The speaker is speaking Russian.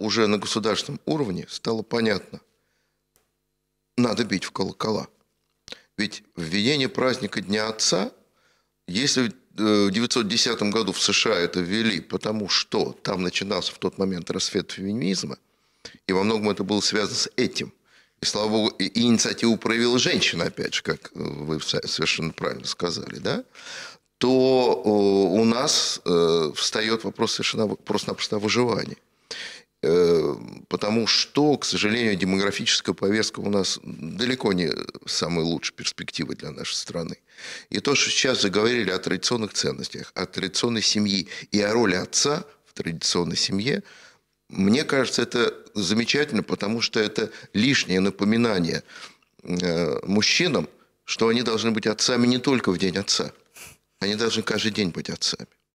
уже на государственном уровне стало понятно, надо бить в колокола. Ведь введение праздника Дня Отца, если э, в 1910 году в США это ввели, потому что там начинался в тот момент рассвет феминизма, и во многом это было связано с этим. И, слава богу, и инициативу проявила женщина, опять же, как э, вы совершенно правильно сказали, да? то э, у нас встает вопрос совершенно просто-напросто о выживании потому что, к сожалению, демографическая повестка у нас далеко не самая лучшая перспектива для нашей страны. И то, что сейчас заговорили о традиционных ценностях, о традиционной семье и о роли отца в традиционной семье, мне кажется, это замечательно, потому что это лишнее напоминание э, мужчинам, что они должны быть отцами не только в день отца, они должны каждый день быть отцами.